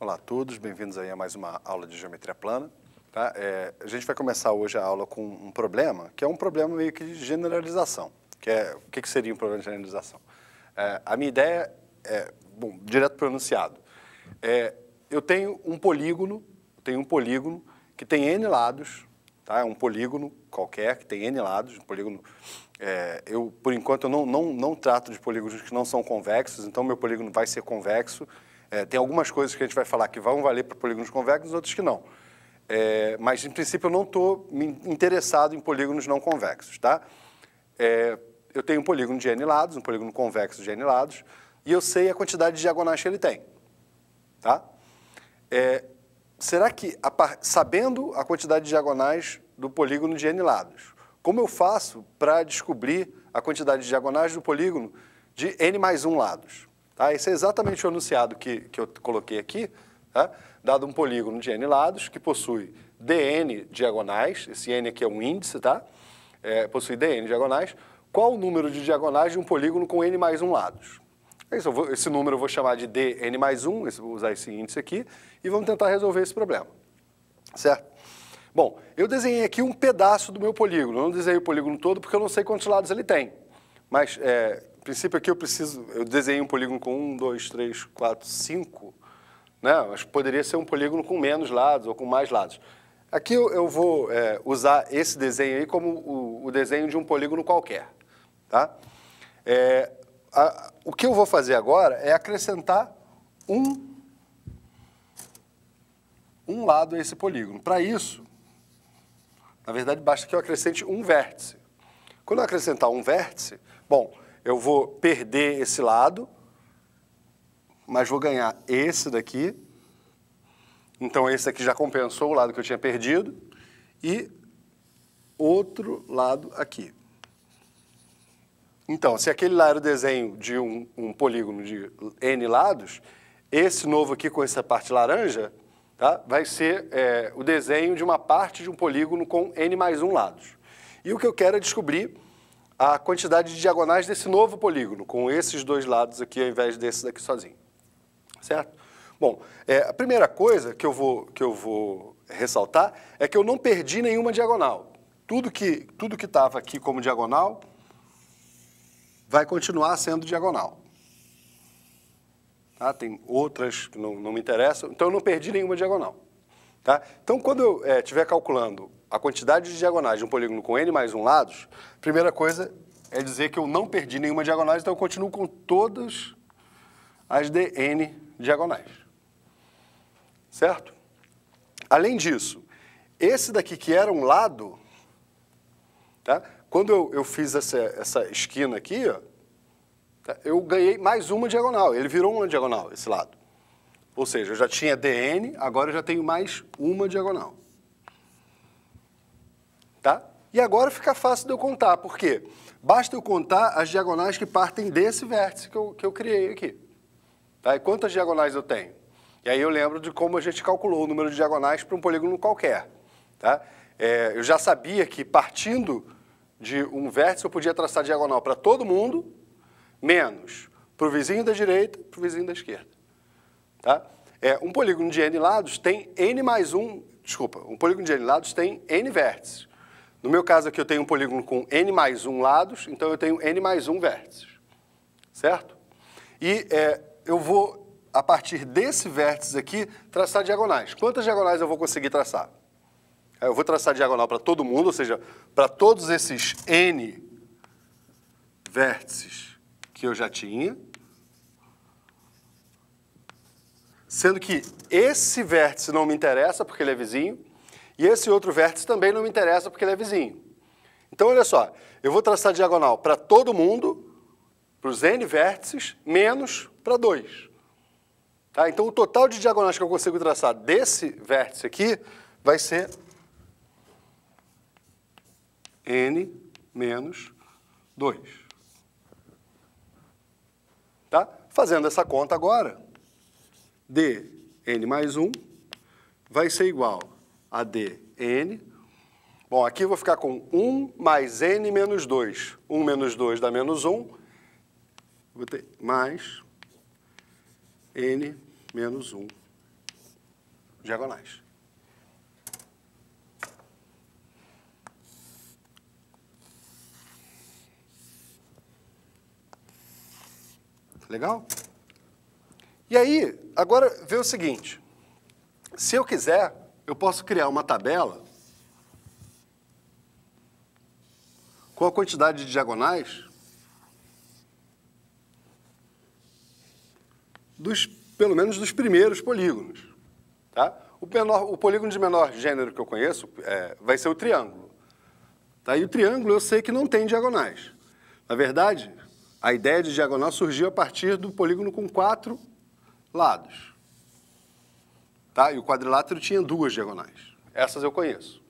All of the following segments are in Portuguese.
Olá a todos, bem-vindos aí a mais uma aula de geometria plana. Tá? É, a gente vai começar hoje a aula com um problema, que é um problema meio que de generalização. Que é, o que, que seria um problema de generalização? É, a minha ideia é, bom, direto pronunciado. É, eu tenho um polígono, tenho um polígono que tem N lados, tá? é um polígono qualquer que tem N lados, um polígono... É, eu, por enquanto, eu não, não, não trato de polígonos que não são convexos, então meu polígono vai ser convexo, é, tem algumas coisas que a gente vai falar que vão valer para polígonos convexos, outras que não. É, mas, em princípio, eu não estou interessado em polígonos não convexos, tá? É, eu tenho um polígono de n lados, um polígono convexo de n lados, e eu sei a quantidade de diagonais que ele tem, tá? É, será que, a, sabendo a quantidade de diagonais do polígono de n lados, como eu faço para descobrir a quantidade de diagonais do polígono de n mais 1 lados? Tá? Esse é exatamente o enunciado que, que eu coloquei aqui, tá? dado um polígono de n lados, que possui dn diagonais, esse n aqui é um índice, tá? É, possui dn diagonais, qual o número de diagonais de um polígono com n mais um lados? Esse, é vou, esse número eu vou chamar de dn mais 1, vou usar esse índice aqui, e vamos tentar resolver esse problema, certo? Bom, eu desenhei aqui um pedaço do meu polígono, eu não desenhei o polígono todo porque eu não sei quantos lados ele tem, mas é, princípio aqui eu preciso, eu desenhei um polígono com um, dois, três, quatro, cinco, né? Mas poderia ser um polígono com menos lados ou com mais lados. Aqui eu, eu vou é, usar esse desenho aí como o, o, desenho de um polígono qualquer, tá? É, a, o que eu vou fazer agora é acrescentar um um lado a esse polígono. Para isso, na verdade, basta que eu acrescente um vértice. Quando eu acrescentar um vértice, bom, eu vou perder esse lado, mas vou ganhar esse daqui. Então esse aqui já compensou o lado que eu tinha perdido e outro lado aqui. Então, se aquele lá era o desenho de um, um polígono de N lados, esse novo aqui com essa parte laranja tá, vai ser é, o desenho de uma parte de um polígono com N mais um lados. E o que eu quero é descobrir a quantidade de diagonais desse novo polígono, com esses dois lados aqui ao invés desse daqui sozinho. Certo? Bom, é, a primeira coisa que eu, vou, que eu vou ressaltar é que eu não perdi nenhuma diagonal. Tudo que tudo que estava aqui como diagonal vai continuar sendo diagonal. Tá? Tem outras que não, não me interessam, então eu não perdi nenhuma diagonal. Tá? Então, quando eu estiver é, calculando a quantidade de diagonais de um polígono com n mais um lados, primeira coisa é dizer que eu não perdi nenhuma diagonal, então eu continuo com todas as dn diagonais. Certo? Além disso, esse daqui que era um lado, tá? quando eu, eu fiz essa, essa esquina aqui, ó, tá? eu ganhei mais uma diagonal, ele virou uma diagonal, esse lado. Ou seja, eu já tinha dn, agora eu já tenho mais uma diagonal tá? E agora fica fácil de eu contar, por quê? Basta eu contar as diagonais que partem desse vértice que eu, que eu criei aqui. Tá? E quantas diagonais eu tenho? E aí eu lembro de como a gente calculou o número de diagonais para um polígono qualquer. Tá? É, eu já sabia que partindo de um vértice eu podia traçar diagonal para todo mundo, menos para o vizinho da direita para o vizinho da esquerda. Tá? É, um polígono de n lados tem n mais 1, desculpa, um polígono de n lados tem n vértices. No meu caso aqui, eu tenho um polígono com n mais 1 lados, então eu tenho n mais 1 vértices, certo? E é, eu vou, a partir desse vértice aqui, traçar diagonais. Quantas diagonais eu vou conseguir traçar? É, eu vou traçar diagonal para todo mundo, ou seja, para todos esses n vértices que eu já tinha, sendo que esse vértice não me interessa, porque ele é vizinho, e esse outro vértice também não me interessa porque ele é vizinho. Então, olha só, eu vou traçar diagonal para todo mundo, para os n vértices, menos para 2. Tá? Então, o total de diagonais que eu consigo traçar desse vértice aqui vai ser n menos 2. Tá? Fazendo essa conta agora, d n mais 1 vai ser igual ADN. Bom, aqui eu vou ficar com 1 mais N menos 2. 1 menos 2 dá menos 1. Vou ter mais N menos 1 diagonais. Legal? E aí, agora vê o seguinte. Se eu quiser, eu posso criar uma tabela com a quantidade de diagonais dos, pelo menos dos primeiros polígonos. Tá? O, menor, o polígono de menor gênero que eu conheço é, vai ser o triângulo. Tá? E o triângulo eu sei que não tem diagonais. Na verdade, a ideia de diagonal surgiu a partir do polígono com quatro lados. Tá? E o quadrilátero tinha duas diagonais. Essas eu conheço.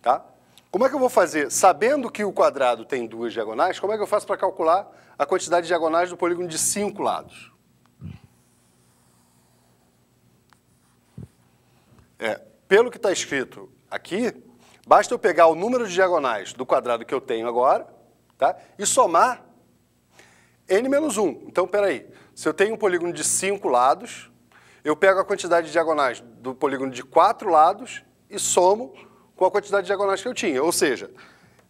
Tá? Como é que eu vou fazer? Sabendo que o quadrado tem duas diagonais, como é que eu faço para calcular a quantidade de diagonais do polígono de cinco lados? É, pelo que está escrito aqui, basta eu pegar o número de diagonais do quadrado que eu tenho agora tá? e somar n menos 1. Então, peraí, se eu tenho um polígono de cinco lados, eu pego a quantidade de diagonais do polígono de quatro lados e somo com a quantidade de diagonais que eu tinha. Ou seja,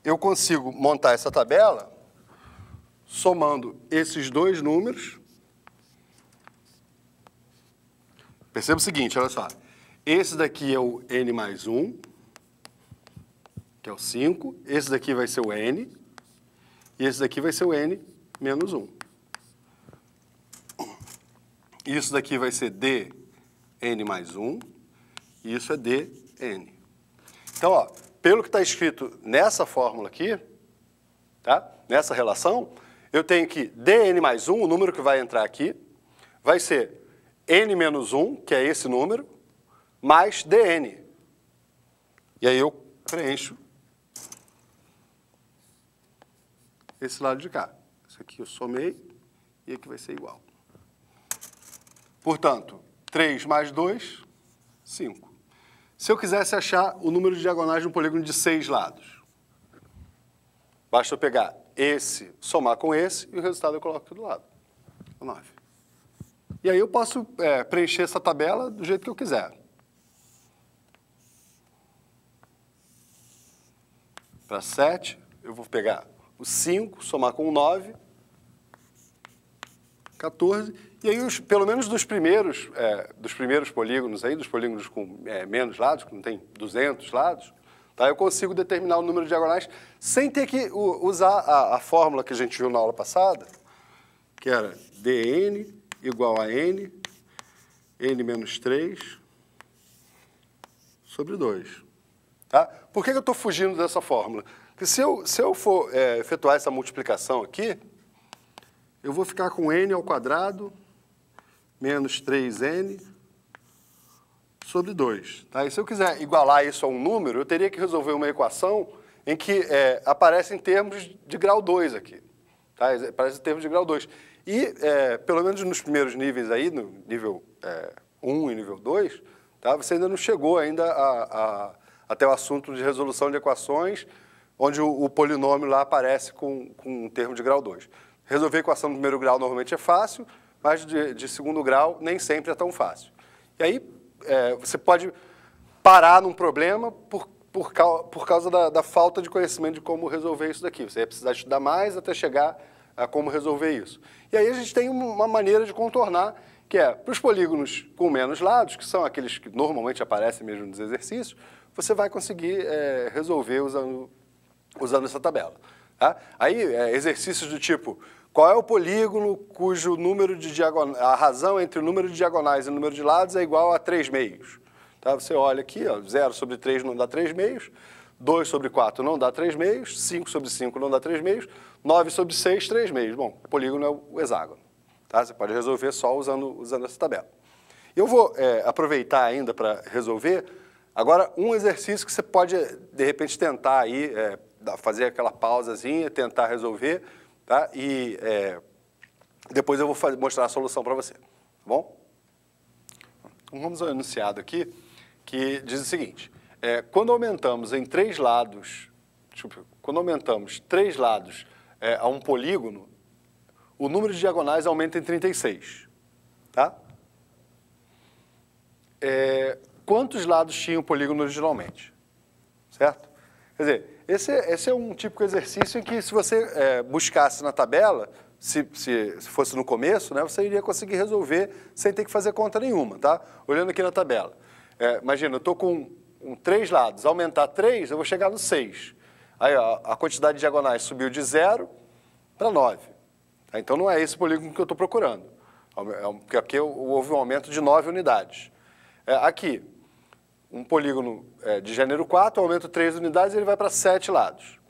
eu consigo montar essa tabela somando esses dois números. Perceba o seguinte, olha só. Esse daqui é o n mais 1, que é o 5. Esse daqui vai ser o n. E esse daqui vai ser o n menos 1. Isso daqui vai ser dn mais 1, e isso é dn. Então, ó, pelo que está escrito nessa fórmula aqui, tá? nessa relação, eu tenho que dn mais 1, o número que vai entrar aqui, vai ser n menos 1, que é esse número, mais dn. E aí eu preencho esse lado de cá. Isso aqui eu somei e aqui vai ser igual. Portanto, 3 mais 2, 5. Se eu quisesse achar o número de diagonais de um polígono de seis lados, basta eu pegar esse, somar com esse, e o resultado eu coloco aqui do lado, 9. E aí eu posso é, preencher essa tabela do jeito que eu quiser. Para 7, eu vou pegar o 5, somar com o 9, 14, e aí os, pelo menos dos primeiros, é, dos primeiros polígonos aí, dos polígonos com é, menos lados, que não tem 200 lados, tá? eu consigo determinar o número de diagonais sem ter que usar a, a fórmula que a gente viu na aula passada, que era dn igual a n, n menos 3 sobre 2. Tá? Por que, que eu estou fugindo dessa fórmula? Porque se eu, se eu for é, efetuar essa multiplicação aqui, eu vou ficar com n ao quadrado menos 3n sobre 2. Tá? E se eu quiser igualar isso a um número, eu teria que resolver uma equação em que é, aparecem termos de grau 2 aqui. Tá? Aparecem termos de grau 2. E, é, pelo menos nos primeiros níveis aí, no nível é, 1 e nível 2, tá? você ainda não chegou ainda a, a, até o assunto de resolução de equações, onde o, o polinômio lá aparece com, com um termo de grau 2. Resolver equação do primeiro grau normalmente é fácil, mas de, de segundo grau nem sempre é tão fácil. E aí é, você pode parar num problema por, por, causa, por causa da, da, falta de conhecimento de como resolver isso daqui. Você vai precisar estudar mais até chegar a como resolver isso. E aí a gente tem uma maneira de contornar, que é, para os polígonos com menos lados, que são aqueles que normalmente aparecem mesmo nos exercícios, você vai conseguir é, resolver usando, usando essa tabela. Tá? Aí, é, exercícios do tipo, qual é o polígono cujo número de diagonais, a razão entre o número de diagonais e o número de lados é igual a 3 meios? Tá? Você olha aqui, 0 sobre 3 não dá 3 meios, 2 sobre 4 não dá 3 meios, 5 sobre 5 não dá 3 meios, 9 sobre 6, 3 meios. Bom, o polígono é o hexágono. Tá? Você pode resolver só usando, usando essa tabela. Eu vou é, aproveitar ainda para resolver, agora, um exercício que você pode, de repente, tentar aí, é, fazer aquela pausazinha, tentar resolver, tá? E é, depois eu vou fazer, mostrar a solução para você, tá bom? Então, vamos ao enunciado aqui, que diz o seguinte, é, quando aumentamos em três lados, quando aumentamos três lados é, a um polígono, o número de diagonais aumenta em 36, tá? É, quantos lados tinha o polígono originalmente? Certo? Quer dizer, esse, esse é um típico exercício em que se você é, buscasse na tabela, se, se, se, fosse no começo, né, você iria conseguir resolver sem ter que fazer conta nenhuma, tá? Olhando aqui na tabela. É, imagina, eu estou com um, três lados. Aumentar três, eu vou chegar no seis. Aí ó, a quantidade de diagonais subiu de zero para nove. Tá? Então não é esse polígono que eu estou procurando. É porque aqui é houve um aumento de nove unidades. É, aqui, um polígono é, de gênero 4, eu aumento 3 unidades e ele vai para 7 lados.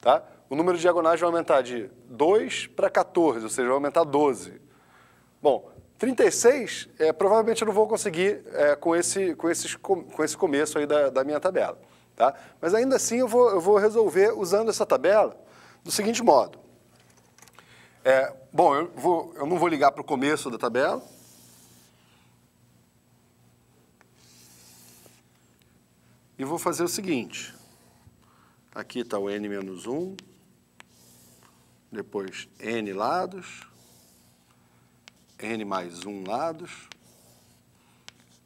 Tá? O número de diagonais vai aumentar de 2 para 14, ou seja, vai aumentar 12. Bom, 36, é, provavelmente eu não vou conseguir é, com, esse, com, esses, com esse começo aí da, da minha tabela. Tá? Mas ainda assim eu vou, eu vou resolver usando essa tabela do seguinte modo. É, bom, eu, vou, eu não vou ligar para o começo da tabela, E vou fazer o seguinte. Aqui está o n menos 1, depois n lados, n mais 1 lados,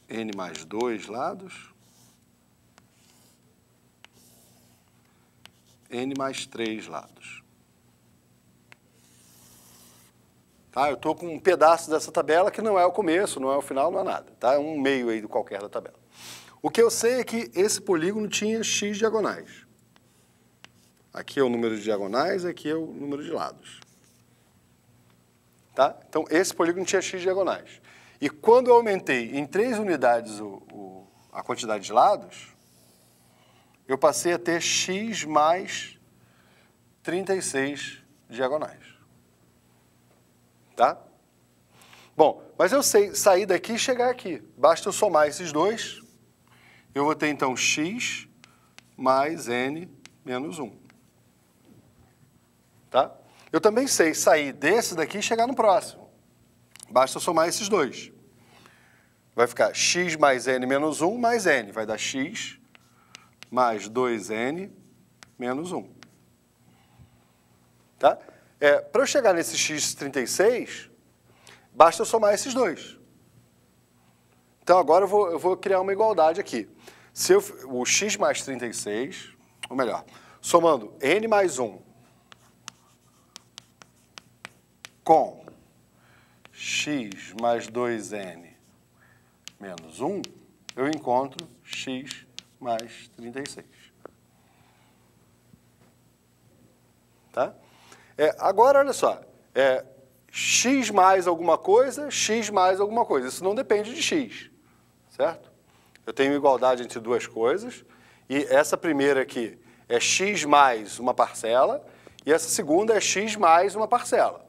n mais 2 lados, n mais 3 lados. Tá? Eu estou com um pedaço dessa tabela que não é o começo, não é o final, não é nada. Tá? É um meio aí do qualquer da tabela. O que eu sei é que esse polígono tinha x diagonais. Aqui é o número de diagonais, aqui é o número de lados. Tá? Então, esse polígono tinha x diagonais. E quando eu aumentei em três unidades o, o, a quantidade de lados, eu passei a ter x mais 36 diagonais. Tá? Bom, mas eu sei sair daqui e chegar aqui. Basta eu somar esses dois eu vou ter, então, x mais n menos 1. Tá? Eu também sei sair desse daqui e chegar no próximo. Basta somar esses dois. Vai ficar x mais n menos 1 mais n. Vai dar x mais 2n menos 1. Tá? É, Para eu chegar nesse x36, basta eu somar esses dois. Então agora eu vou, eu vou criar uma igualdade aqui. Se eu, o x mais 36, ou melhor, somando n mais 1 com x mais 2n menos 1, eu encontro x mais 36. Tá? É, agora, olha só, é, x mais alguma coisa, x mais alguma coisa. Isso não depende de x certo? Eu tenho igualdade entre duas coisas, e essa primeira aqui é x mais uma parcela, e essa segunda é x mais uma parcela.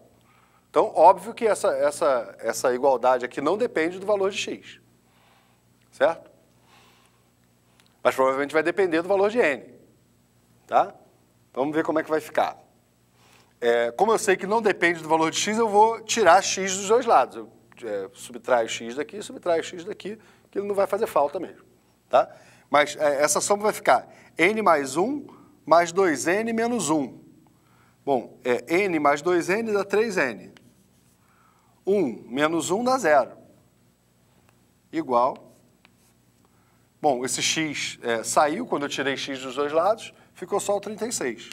Então, óbvio que essa, essa, essa igualdade aqui não depende do valor de x, certo? Mas provavelmente vai depender do valor de n, tá? Vamos ver como é que vai ficar. É, como eu sei que não depende do valor de x, eu vou tirar x dos dois lados. Eu é, subtraio x daqui, subtraio x daqui que ele não vai fazer falta mesmo. Tá? Mas é, essa soma vai ficar n mais 1 mais 2n menos 1. Bom, é, n mais 2n dá 3n. 1 menos 1 dá zero. Igual. Bom, esse x é, saiu quando eu tirei x dos dois lados, ficou só o 36.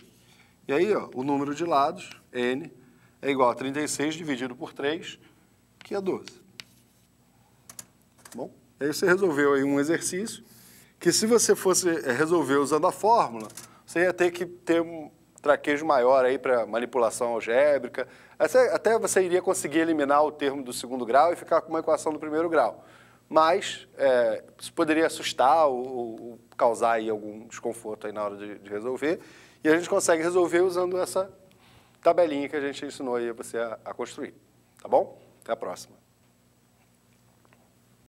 E aí, ó, o número de lados, n, é igual a 36 dividido por 3, que é 12. Bom? Aí você resolveu aí um exercício que se você fosse eh, resolver usando a fórmula, você ia ter que ter um traquejo maior aí para manipulação algébrica. Até você iria conseguir eliminar o termo do segundo grau e ficar com uma equação do primeiro grau. Mas é, isso poderia assustar ou, ou, causar aí algum desconforto aí na hora de, de resolver. E a gente consegue resolver usando essa tabelinha que a gente ensinou aí você a, a construir. Tá bom? Até a próxima.